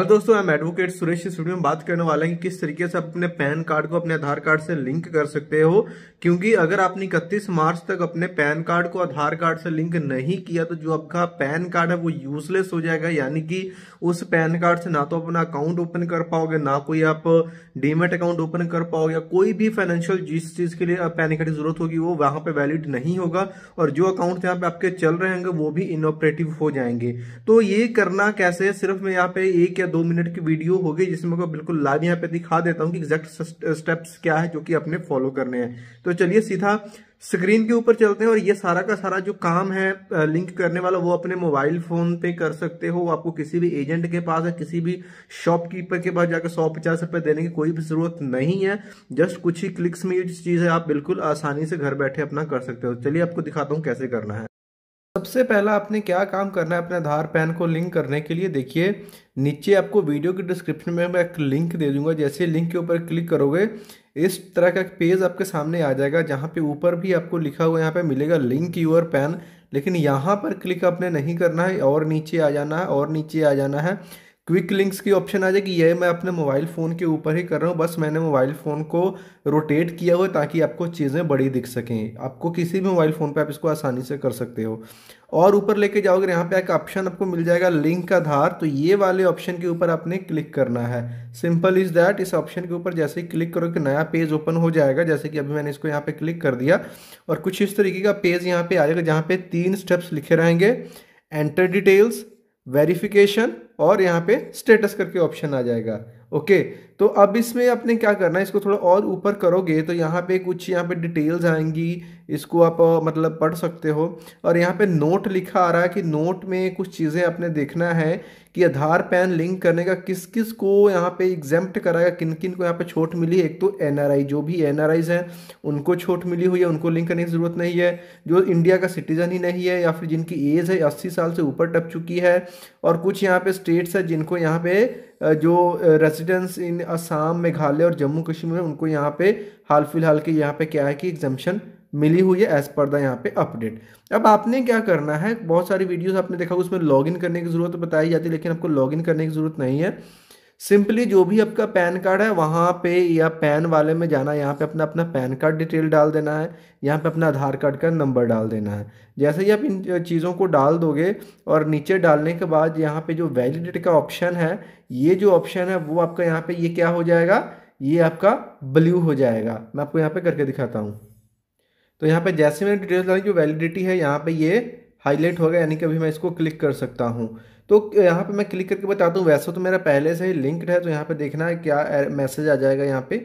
hello तो दोस्तों हम एडवोकेट सुरेश इस वीडियो में बात करने वाले हैं कि किस तरीके से अपने पैन कार्ड को अपने आधार कार्ड से लिंक कर सकते हो क्योंकि अगर आपने इकतीस मार्च तक अपने पैन कार्ड को आधार कार्ड से लिंक नहीं किया तो जो आपका पैन कार्ड है वो यूजलेस हो जाएगा यानी कि उस पैन कार्ड से ना तो अपना अकाउंट ओपन कर पाओगे ना कोई आप डीमेट अकाउंट ओपन कर पाओगे कोई भी फाइनेंशियल जिस चीज के लिए पैन कार्ड की जरूरत होगी वो वहां पर वैलिड नहीं होगा और जो अकाउंट यहाँ पे आपके चल रहे होंगे वो भी इनऑपरेटिव हो जाएंगे तो ये करना कैसे सिर्फ मैं यहाँ पे एक या दो मिनट की वीडियो होगी जिसमें मैं बिल्कुल लाइव यहाँ पे दिखा देता हूँ कि एग्जैक्ट स्टेप्स uh, क्या है जो कि अपने फॉलो करने हैं तो चलिए सीधा स्क्रीन के ऊपर चलते हैं और ये सारा का सारा जो काम है लिंक uh, करने वाला वो अपने मोबाइल फोन पे कर सकते हो आपको किसी भी एजेंट के पास या किसी भी शॉपकीपर के पास जाकर सौ पचास रुपए देने की कोई भी जरूरत नहीं है जस्ट कुछ ही क्लिक्स में ये चीज है आप बिल्कुल आसानी से घर बैठे अपना कर सकते हो चलिए आपको दिखाता हूँ कैसे करना है सबसे पहला आपने क्या काम करना है अपने आधार पैन को लिंक करने के लिए देखिए नीचे आपको वीडियो के डिस्क्रिप्शन में मैं एक लिंक दे दूंगा जैसे लिंक के ऊपर क्लिक करोगे इस तरह का पेज आपके सामने आ जाएगा जहाँ पे ऊपर भी आपको लिखा हुआ यहाँ पे मिलेगा लिंक यूर पैन लेकिन यहाँ पर क्लिक आपने नहीं करना है और नीचे आ जाना है और नीचे आ जाना है क्विक लिंक्स की ऑप्शन आ जाएगी ये मैं अपने मोबाइल फ़ोन के ऊपर ही कर रहा हूँ बस मैंने मोबाइल फ़ोन को रोटेट किया हुआ ताकि आपको चीज़ें बड़ी दिख सकें आपको किसी भी मोबाइल फ़ोन पे आप इसको आसानी से कर सकते हो और ऊपर लेके जाओगे यहाँ पे एक ऑप्शन आपको मिल जाएगा लिंक का आधार तो ये वाले ऑप्शन के ऊपर आपने क्लिक करना है सिंपल इज़ दैट इस ऑप्शन के ऊपर जैसे ही क्लिक करोगे नया पेज ओपन हो जाएगा जैसे कि अभी मैंने इसको यहाँ पे क्लिक कर दिया और कुछ इस तरीके का पेज यहाँ पे आ जाएगा जहाँ पे तीन स्टेप्स लिखे रहेंगे एंटर डिटेल्स वेरिफिकेशन और यहाँ पे स्टेटस करके ऑप्शन आ जाएगा ओके तो अब इसमें आपने क्या करना है इसको थोड़ा और ऊपर करोगे तो यहाँ पे कुछ यहाँ पे डिटेल्स आएंगी इसको आप मतलब पढ़ सकते हो और यहाँ पे नोट लिखा आ रहा है कि नोट में कुछ चीज़ें आपने देखना है कि आधार पैन लिंक करने का किस किस को यहाँ पे एग्जेप्ट कराएगा किन किन को यहाँ पे छोट मिली है एक तो एन जो भी एनआरआईज हैं उनको छोट मिली हुई है उनको लिंक करने की ज़रूरत नहीं है जो इंडिया का सिटीजन ही नहीं है या फिर जिनकी एज है अस्सी साल से ऊपर टप चुकी है और कुछ यहाँ पे स्टेट्स है जिनको यहाँ पे जो रेजिडेंस इन असम मेघालय और जम्मू कश्मीर में उनको यहाँ पे हाल फिलहाल के यहाँ पे क्या है कि एग्जामेशन मिली हुई है एज पर द यहाँ पे अपडेट अब आपने क्या करना है बहुत सारी वीडियोस आपने देखा उसमें लॉगिन करने की ज़रूरत तो बताई जाती है लेकिन आपको लॉगिन करने की ज़रूरत नहीं है सिंपली जो भी आपका पैन कार्ड है वहाँ पे या पैन वाले में जाना यहाँ पे अपना अपना पैन कार्ड डिटेल डाल देना है यहाँ पे अपना आधार कार्ड का नंबर डाल देना है जैसे ही आप इन चीज़ों को डाल दोगे और नीचे डालने के बाद यहाँ पे जो वैलिडेट का ऑप्शन है ये जो ऑप्शन है वो आपका यहाँ पे ये क्या हो जाएगा ये आपका ब्ल्यू हो जाएगा मैं आपको यहाँ पर करके दिखाता हूँ तो यहाँ पर जैसे मैंने डिटेल्स डाली जो वैलिडिटी है यहाँ पर ये हाईलाइट हो गया यानी कि अभी मैं इसको क्लिक कर सकता हूँ तो यहाँ पे मैं क्लिक करके बताता हूँ वैसे तो मेरा पहले से ही लिंक्ड है तो यहाँ पे देखना है क्या मैसेज आ जाएगा यहाँ पे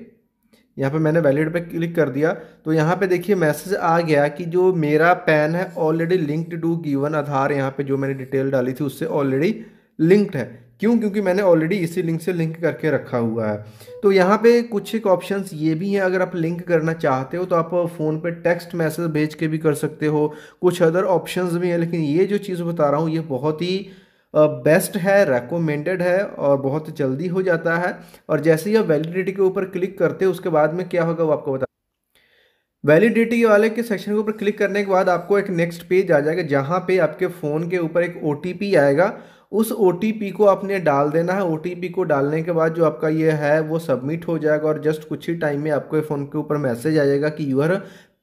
यहाँ पे मैंने वैलिड पे क्लिक कर दिया तो यहाँ पे देखिए मैसेज आ गया कि जो मेरा पैन है already linked to given Aadhaar यहाँ पे जो मैंने डिटेल डाली थी उससे ऑलरेडी लिंक्ड है क्यों क्योंकि मैंने ऑलरेडी इसी लिंक से लिंक करके रखा हुआ है तो यहाँ पे कुछ एक ऑप्शन ये भी हैं अगर आप लिंक करना चाहते हो तो आप फ़ोन पे टेक्स्ट मैसेज भेज के भी कर सकते हो कुछ अदर ऑप्शंस भी हैं लेकिन ये जो चीज़ बता रहा हूँ ये बहुत ही बेस्ट है रेकोमेंडेड है और बहुत जल्दी हो जाता है और जैसे ही आप वैलिडिटी के ऊपर क्लिक करते हो उसके बाद में क्या होगा वो आपको बता वैलिडिटी वाले के सेक्शन के ऊपर क्लिक करने के बाद आपको एक नेक्स्ट पेज आ जाएगा जहाँ पे आपके फ़ोन के ऊपर एक ओ आएगा उस ओ को आपने डाल देना है ओ को डालने के बाद जो आपका ये है वो सबमिट हो जाएगा और जस्ट कुछ ही टाइम में आपको फ़ोन के ऊपर मैसेज आ जाएगा कि your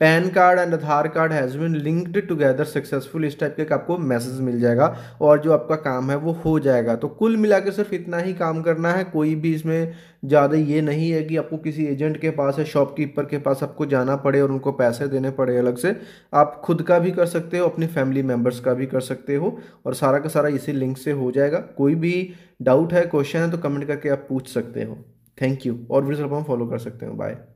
PAN card and Aadhaar card has been linked together successful इस टाइप का आपको मैसेज मिल जाएगा और जो आपका काम है वो हो जाएगा तो कुल मिला सिर्फ इतना ही काम करना है कोई भी इसमें ज़्यादा ये नहीं है कि आपको किसी एजेंट के पास या शॉपकीपर के पास आपको जाना पड़े और उनको पैसे देने पड़े अलग से आप खुद का भी कर सकते हो अपने फैमिली मेम्बर्स का भी कर सकते हो और सारा का सारा इसी लिंक से हो जाएगा कोई भी डाउट है क्वेश्चन है तो कमेंट करके आप पूछ सकते हो थैंक यू और भी फॉलो कर सकते हो बाय